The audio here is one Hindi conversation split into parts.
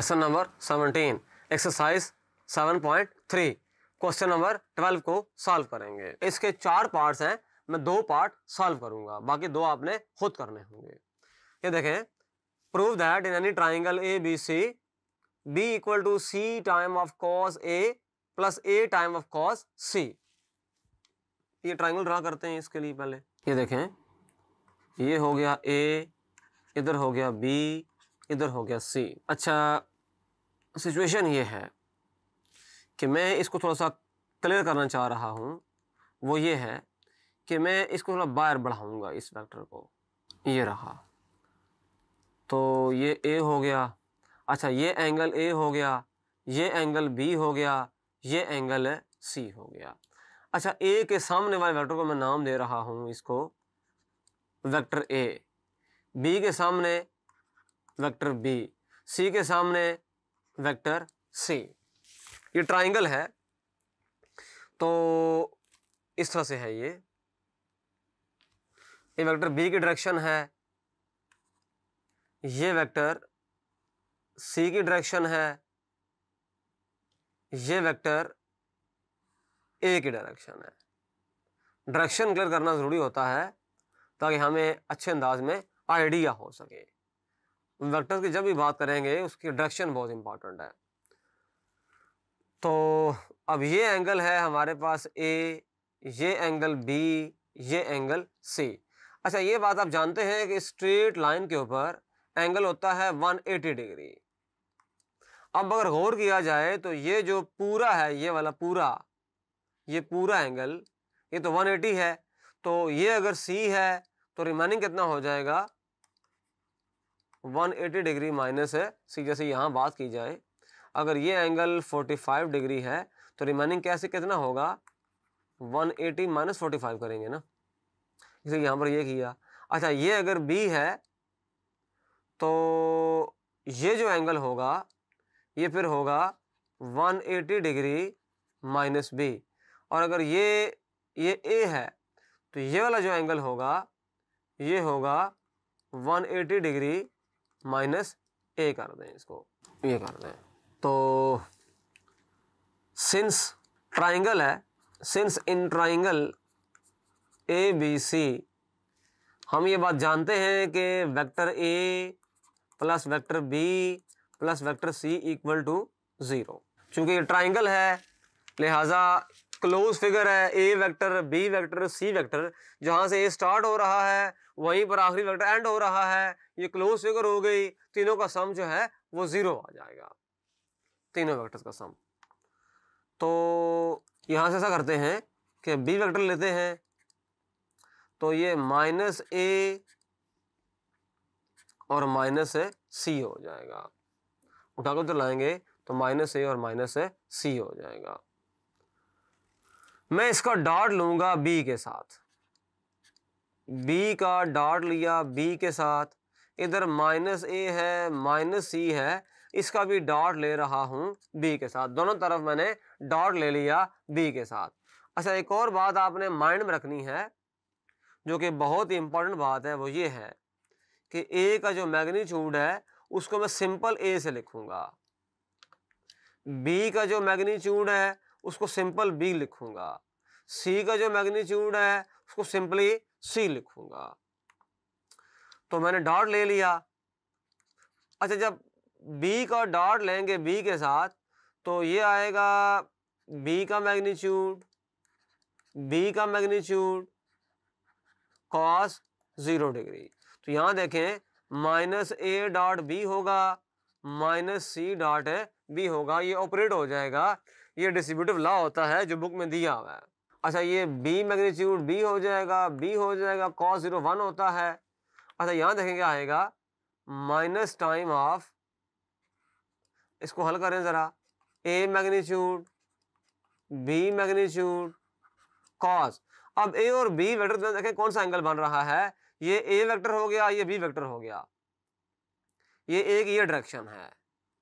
lesson number seventeen exercise seven point three question number twelve को सॉल्व करेंगे इसके चार पार्ट्स हैं मैं दो पार्ट सॉल्व करूंगा बाकी दो आपने खुद करने होंगे ये देखें prove that in any triangle A B C B equal to C time of cos A plus A time of cos C ये ट्राइंगल ड्रा करते हैं इसके लिए पहले ये देखें ये हो गया ए इधर हो गया बी इधर हो गया सी अच्छा सिचुएशन ये है कि मैं इसको थोड़ा सा क्लियर करना चाह रहा हूँ वो ये है कि मैं इसको थोड़ा बाहर बढ़ाऊँगा इस वेक्टर को ये रहा तो ये ए हो गया अच्छा ये एंगल ए हो गया ये एंगल बी हो गया ये एंगल सी हो गया अच्छा ए के सामने वाले वेक्टर को मैं नाम दे रहा हूँ इसको वेक्टर ए बी के सामने वेक्टर बी सी के सामने वेक्टर से ये ट्राइंगल है तो इस तरह से है ये ये वेक्टर बी की डायरेक्शन है ये वेक्टर सी की डायरेक्शन है ये वेक्टर ए की डायरेक्शन है डायरेक्शन क्लियर करना ज़रूरी होता है ताकि हमें अच्छे अंदाज में आइडिया हो सके वेक्टर की जब भी बात करेंगे उसकी डायरेक्शन बहुत इंपॉर्टेंट है तो अब ये एंगल है हमारे पास ए ये एंगल बी ये एंगल सी अच्छा ये बात आप जानते हैं कि स्ट्रेट लाइन के ऊपर एंगल होता है 180 डिग्री अब अगर गौर किया जाए तो ये जो पूरा है ये वाला पूरा ये पूरा एंगल ये तो 180 है तो ये अगर सी है तो रिमाइनिंग कितना हो जाएगा 180 डिग्री माइनस है सीधे से यहाँ बात की जाए अगर ये एंगल 45 डिग्री है तो रिमेनिंग कैसे कितना होगा 180 एटी माइनस फोर्टी करेंगे ना इसलिए यहाँ पर ये किया अच्छा ये अगर बी है तो ये जो एंगल होगा ये फिर होगा 180 डिग्री माइनस बी और अगर ये ये ए है तो ये वाला जो एंगल होगा ये होगा 180 डिग्री माइनस ए कर दें इसको ये कर दें तो सिंस ट्राइंगल है since in triangle A B C हम ये बात जानते हैं कि vector A plus vector B plus vector C equal to zero चूँकि ये ट्राइंगल है लिहाजा क्लोज फिगर है A vector B vector C vector जहाँ से ए स्टार्ट हो रहा है वहीं पर आखिरी लेटर एंड हो रहा है ये क्लोज फिगर हो गई तीनों का सम जो है वो जीरो आ जाएगा तीनों वेक्टर्स का सम तो यहाँ से ऐसा करते हैं कि बी वेक्टर लेते हैं तो ये माइनस ए और माइनस सी हो जाएगा उठाकर तो लाएंगे तो माइनस ए और माइनस सी हो जाएगा मैं इसका डॉट लूंगा बी के साथ बी का डॉट लिया बी के साथ इधर माइनस ए है माइनस सी है इसका भी डॉट ले रहा हूँ बी के साथ दोनों तरफ मैंने डॉट ले लिया बी के साथ अच्छा एक और बात आपने माइंड में रखनी है जो कि बहुत ही इंपॉर्टेंट बात है वो ये है कि ए का जो मैग्नीट्यूड है उसको मैं सिंपल ए से लिखूँगा बी का जो मैग्नीट्यूड है उसको सिंपल बी लिखूँगा सी का जो मैग्नीट्यूड है उसको सिंपली सी लिखूंगा तो मैंने डॉट ले लिया अच्छा जब बी का डॉट लेंगे बी के साथ तो ये आएगा बी का मैग्नीट्यूड बी का मैग्नीट्यूड कॉस ज़ीरो डिग्री तो यहाँ देखें माइनस ए डॉट बी होगा माइनस सी डॉट बी होगा ये ऑपरेट हो जाएगा ये डिस्ट्रीब्यूटिव लॉ होता है जो बुक में दिया हुआ है अच्छा ये बी मैग्नीट्यूड बी हो जाएगा बी हो जाएगा कॉस ज़ीरो वन होता है अच्छा यहाँ देखेंगे आएगा माइनस टाइम ऑफ इसको हल करें ज़रा A magnitude B magnitude cos अब ए और बी वेक्टर देखें कौन सा एंगल बन रहा है ये ए वेक्टर हो गया ये बी वेक्टर हो गया ये ए की ये डायरेक्शन है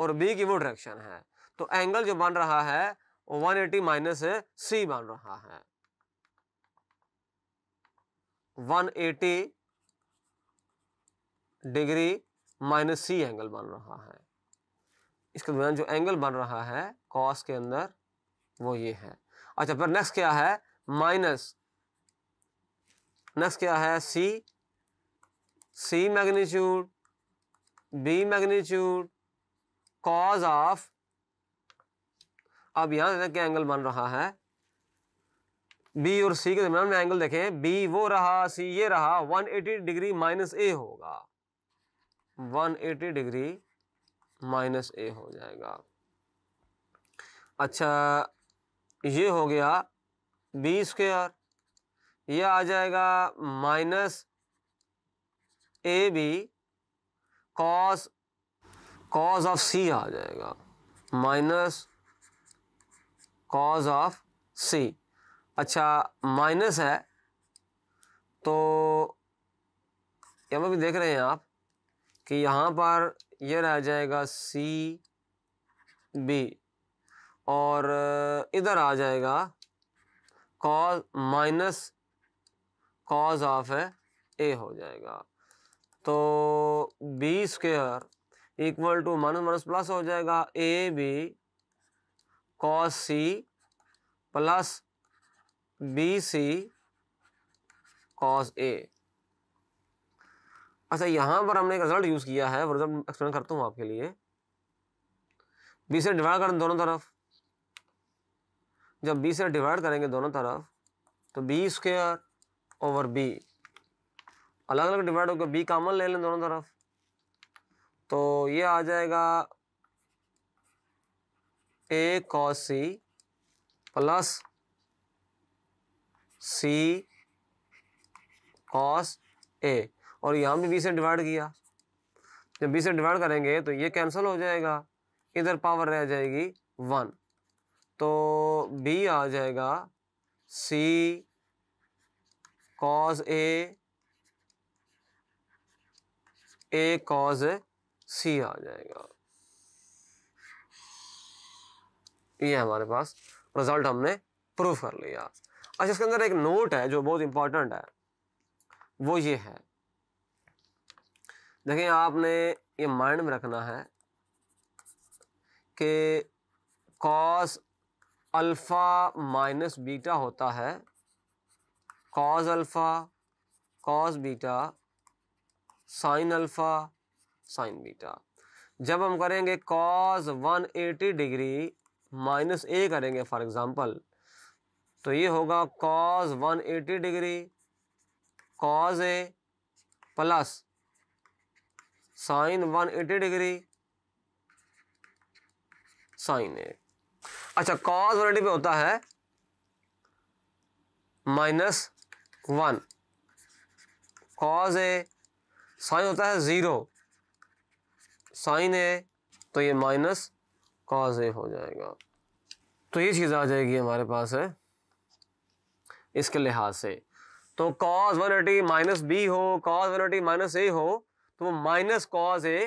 और बी की वो डायरेक्शन है तो एंगल जो बन रहा है वन एटी माइनस सी बन रहा है one eighty degree minus C angle बन रहा है इसके दौरान जो एंगल बन रहा है कॉस के अंदर वो ये है अच्छा फिर नेक्स्ट क्या है माइनस नेक्स्ट क्या है C C magnitude B magnitude cos of अब यहाँ देखें क्या एंगल बन रहा है बी और सी के दरमियान में एंगल देखें बी वो रहा सी ये रहा 180 डिग्री माइनस ए होगा 180 डिग्री माइनस ए हो जाएगा अच्छा ये हो गया बी स्क्र यह आ जाएगा minus A B cos cos of C आ जाएगा माइनस कॉज ऑफ सी अच्छा माइनस है तो यहाँ पर भी देख रहे हैं आप कि यहाँ पर ये रह जाएगा सी बी और इधर आ जाएगा cos minus cos of A हो जाएगा तो B square equal to minus minus plus हो जाएगा A B cos C plus B C cos A अच्छा यहाँ पर हमने एक रिजल्ट यूज़ किया है वो रिजल्ट एक्सप्लेन करता हूँ आपके लिए बी से डिवाइड करें दोनों तरफ जब बी से डिवाइड करेंगे दोनों तरफ तो बी स्क्वेयर ओवर बी अलग अलग डिवाइड होकर बी कामन ले लें दोनों तरफ तो ये आ जाएगा A cos C plus C cos A और यहाँ भी बी से डिवाइड किया जब बी से डिवाइड करेंगे तो ये कैंसिल हो जाएगा इधर पावर रह जाएगी वन तो बी आ जाएगा सी कॉस ए ए कॉज सी आ जाएगा ये हमारे पास रिजल्ट हमने प्रूव कर लिया अच्छा इसके अंदर एक नोट है जो बहुत इंपॉर्टेंट है वो ये है देखिए आपने ये माइंड में रखना है कि कॉस अल्फ़ा माइनस बीटा होता है cos alpha cos beta sine alpha sine beta जब हम करेंगे कॉस 180 डिग्री माइनस ए करेंगे फॉर एग्ज़ाम्पल तो ये होगा cos 180 degree cos A plus sine 180 degree sine A अच्छा कॉज वन पे होता है minus one cos A sine होता है ज़ीरो साइन ए तो ये माइनस कॉज ए हो जाएगा तो ये चीज़ आ जाएगी हमारे पास है इसके लिहाज से तो cos one eighty minus B हो cos one eighty minus A हो तो वो माइनस कॉज ए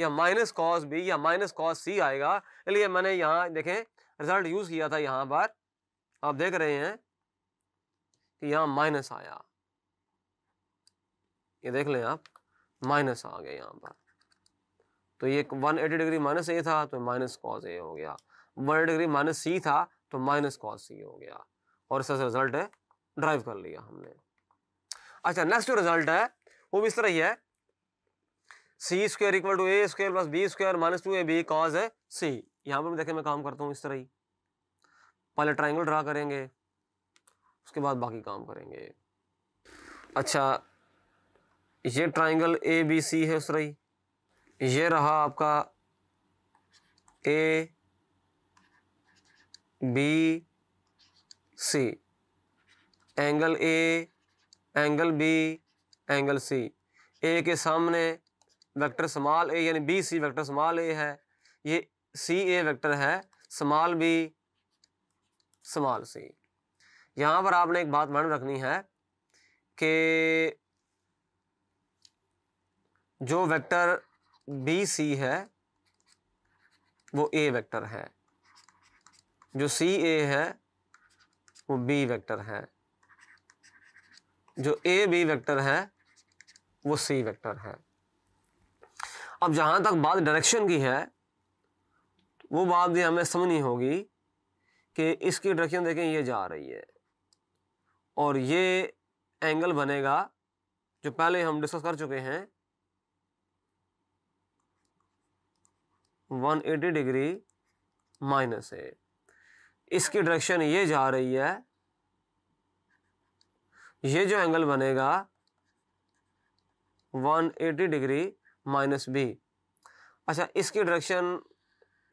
या माइनस कॉज बी या माइनस कॉज सी आएगा इसलिए मैंने यहाँ देखें रिजल्ट यूज़ किया था यहाँ पर आप देख रहे हैं कि यहाँ माइनस आया ये देख लें आप माइनस आ गए यहाँ पर तो ये one eighty degree minus A था तो माइनस कॉज ए हो गया वन डिग्री माइनस सी था तो माइनस कॉज सी हो गया और इसका रिजल्ट है ड्राइव कर लिया हमने अच्छा नेक्स्ट जो रिजल्ट है वो भी इस तरह ही है C square equal to A square plus B square minus two A B cos है सी यहाँ पर देखें मैं काम करता हूँ इस तरह ही पहले ट्राइंगल ड्रा करेंगे उसके बाद बाकी काम करेंगे अच्छा ये ट्राइंगल ए बी सी है उस ही ये रहा आपका A B C angle A angle B angle C A के सामने वेक्टर स्मॉल ए यानी B C vector small A है ये सी ए वेक्टर है स्मॉल बी स्मॉल सी यहाँ पर आपने एक बात मान रखनी है कि जो वेक्टर बी सी है वो ए वेक्टर है जो सी ए है वो बी वेक्टर है जो ए बी वेक्टर है वो सी वेक्टर है अब जहाँ तक बात डायरेक्शन की है वो बात भी हमें समझनी होगी कि इसकी डायरेक्शन देखें ये जा रही है और ये एंगल बनेगा जो पहले हम डिस्कस कर चुके हैं 180 डिग्री माइनस है इसकी डायरेक्शन ये जा रही है ये जो एंगल बनेगा 180 डिग्री माइनस बी अच्छा इसकी डायरेक्शन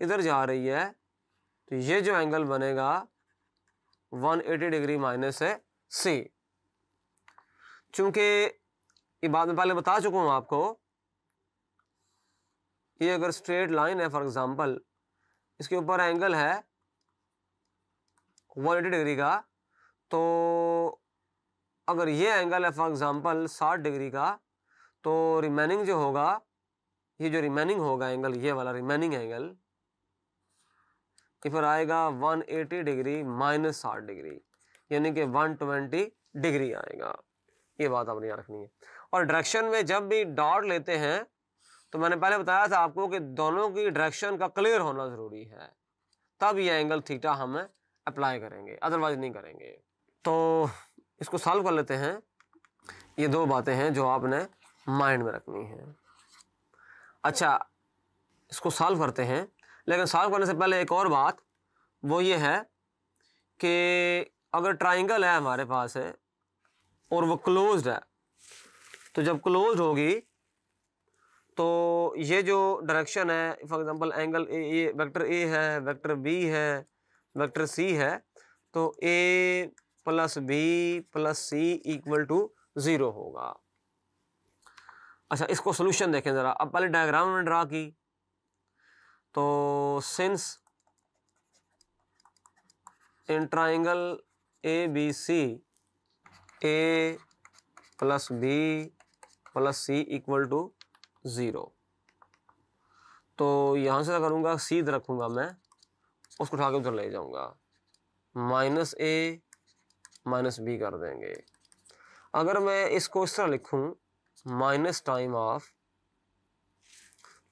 इधर जा रही है तो ये जो एंगल बनेगा 180 डिग्री माइनस है सी चूँकि ये बात मैं पहले बता चुका हूँ आपको ये अगर स्ट्रेट लाइन है फॉर एग्जांपल इसके ऊपर एंगल है वन एटी डिग्री का तो अगर ये एंगल है फॉर एग्ज़ाम्पल साठ डिग्री का तो रिमेनिंग जो होगा ये जो रिमेनिंग होगा एंगल ये वाला रिमेनिंग एंगल ये फिर आएगा 180 डिग्री माइनस साठ डिग्री यानी कि 120 डिग्री आएगा ये बात आपने यहाँ रखनी है और डायरेक्शन में जब भी डॉट लेते हैं तो मैंने पहले बताया था आपको कि दोनों की डायरेक्शन का क्लियर होना ज़रूरी है तब ये एंगल थीटा हम अप्लाई करेंगे अदरवाइज नहीं करेंगे तो इसको सॉल्व कर लेते हैं ये दो बातें हैं जो आपने माइंड में रखनी है अच्छा इसको सॉल्व करते हैं लेकिन सॉल्व करने से पहले एक और बात वो ये है कि अगर ट्राइंगल है हमारे पास है और वो क्लोज्ड है तो जब क्लोज होगी तो ये जो डायरेक्शन है फॉर एग्जांपल एंगल ए ये वेक्टर ए है वेक्टर बी है वेक्टर सी है तो A plus B plus C equal to zero होगा अच्छा इसको सोल्यूशन देखें ज़रा अब पहले डायग्राम में ड्रा की तो since in triangle A B C A plus B plus C equal to zero तो यहाँ से करूँगा सीध रखूँगा मैं उसको उठा के उधर ले जाऊँगा माइनस ए माइनस बी कर देंगे अगर मैं इसको इस तरह लिखूँ माइनस टाइम ऑफ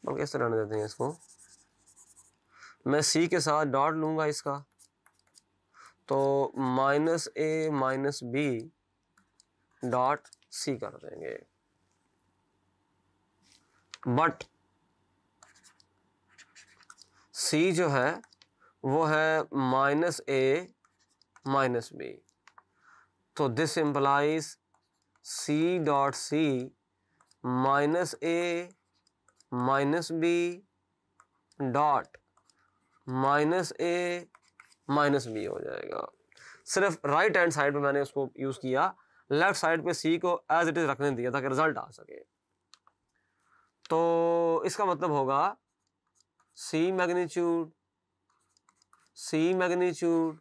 बल्कि इस तरह देते हैं इसको मैं सी के साथ डॉट लूँगा इसका तो minus A minus B dot C कर देंगे बट सी जो है वो है माइनस ए माइनस बी तो this implies C dot C minus A minus B dot minus A minus B हो जाएगा सिर्फ राइट हैंड साइड पे मैंने उसको यूज़ किया लेफ्ट साइड पे सी को एज इट इज़ रखने दिया ताकि रिजल्ट आ सके तो इसका मतलब होगा C magnitude C magnitude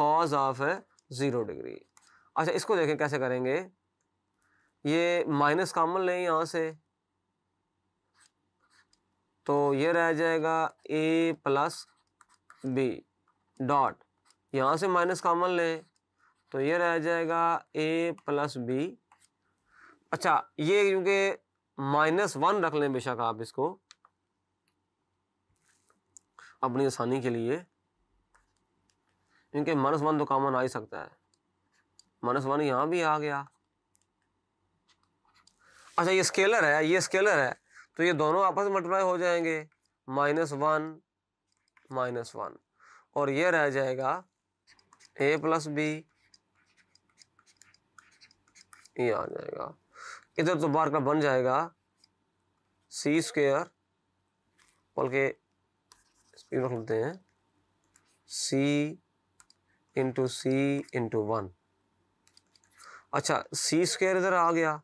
cos of zero degree अच्छा इसको देखें कैसे करेंगे ये माइनस कॉमन लें यहाँ से तो ये रह जाएगा ए प्लस बी डॉट यहाँ से माइनस कॉमन लें तो ये रह जाएगा ए प्लस बी अच्छा ये क्योंकि माइनस वन रख लें बेशक आप इसको अपनी आसानी के लिए क्योंकि माइनस वन तो कॉमन आ ही सकता है माइनस वन यहां भी आ गया अच्छा ये स्केलर है ये स्केलर है तो ये दोनों आपस में मल्टीप्लाई हो जाएंगे माइनस वन माइनस वन और ये रह जाएगा ए प्लस बी ये आ जाएगा इधर तो बार का बन जाएगा सी स्क्र बल्कि स्पीड रख लेते हैं C into C into one अच्छा सी स्क्र इधर आ गया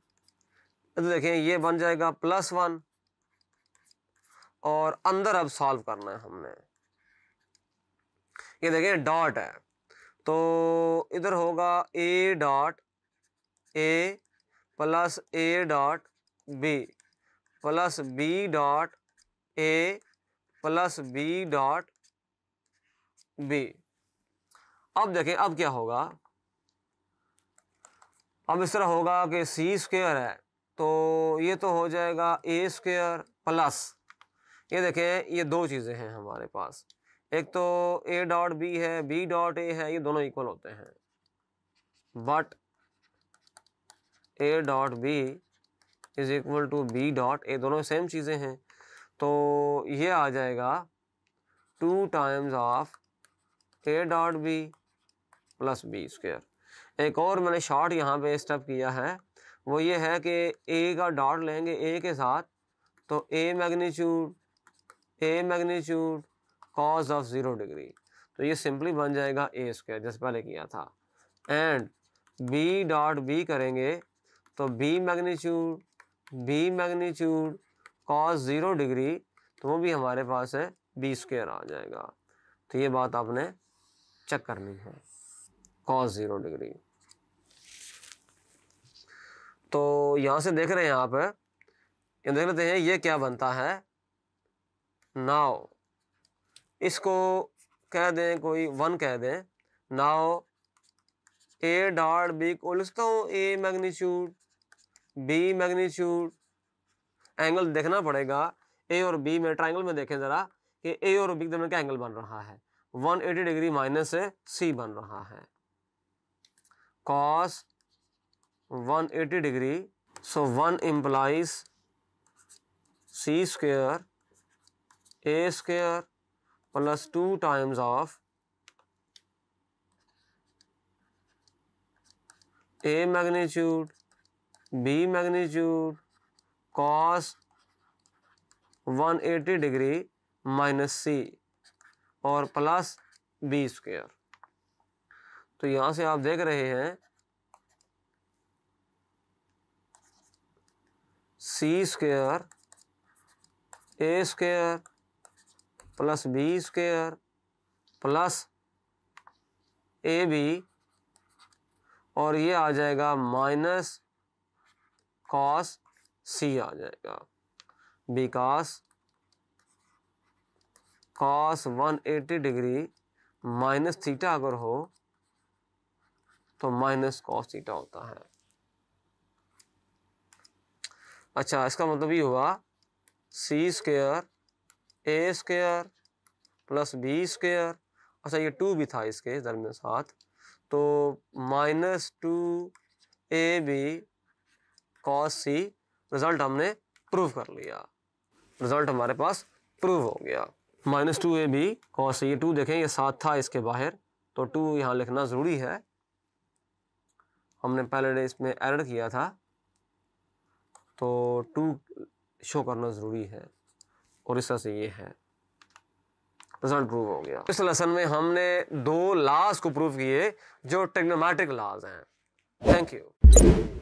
तो देखें ये बन जाएगा प्लस वन और अंदर अब सॉल्व करना है हमने ये देखें डॉट है तो इधर होगा A dot A plus A dot B plus B dot A plus B dot B अब देखें अब क्या होगा अब इस तरह होगा कि सी स्क्वेयर है तो ये तो हो जाएगा ए स्क्वेयर प्लस ये देखें ये दो चीज़ें हैं हमारे पास एक तो ए डॉट बी है बी डॉट ए है ये दोनों इक्वल होते हैं but A dot B is equal to B dot A दोनों सेम चीज़ें हैं तो ये आ जाएगा two times of A dot B plus B square एक और मैंने शॉर्ट यहाँ पे स्टेप किया है वो ये है कि ए का डॉट लेंगे ए के साथ तो A magnitude A magnitude cos of zero degree तो ये सिंपली बन जाएगा ए स्क्वायर जैसे पहले किया था एंड बी डॉट बी करेंगे तो B magnitude B magnitude cos zero degree तो वो भी हमारे पास है बी स्क्वेयर आ जाएगा तो ये बात आपने चेक करनी है कॉस ज़ीरो डिग्री तो यहाँ से देख रहे हैं आप ये देख लेते हैं ये क्या बनता है नाव इसको कह दें कोई वन कह दें नाव ए डॉट बी को लिखता हूँ A magnitude B magnitude angle देखना पड़ेगा ए और बी में ट्राइंगल में देखें ज़रा कि ए और बी के दरमियान क्या एंगल बन रहा है 180 डिग्री माइनस सी बन रहा है cos 180 degree so one implies C square A square plus two times of A magnitude B magnitude cos 180 degree minus C और प्लस बी स्क्वेयर तो यहाँ से आप देख रहे हैं C square A square plus B square plus A B और ये आ जाएगा माइनस कॉस सी आ जाएगा because cos 180 degree minus theta अगर हो तो माइनस कॉस थीटा होता है अच्छा इसका मतलब ये हुआ C square A square plus B square अच्छा ये टू भी था इसके दरमियान साथ तो minus two A B cos C result हमने प्रूव कर लिया रिजल्ट हमारे पास प्रूव हो गया minus two A B cos ये टू देखें ये सात था इसके बाहर तो टू यहाँ लिखना ज़रूरी है हमने पहले इसमें एड किया था तो टू शो करना ज़रूरी है और इस तरह से ये है रिजल्ट प्रूव हो गया इस लेसन में हमने दो लाज को प्रूव किए जो टेक्नोमेट्रिक लाज हैं थैंक यू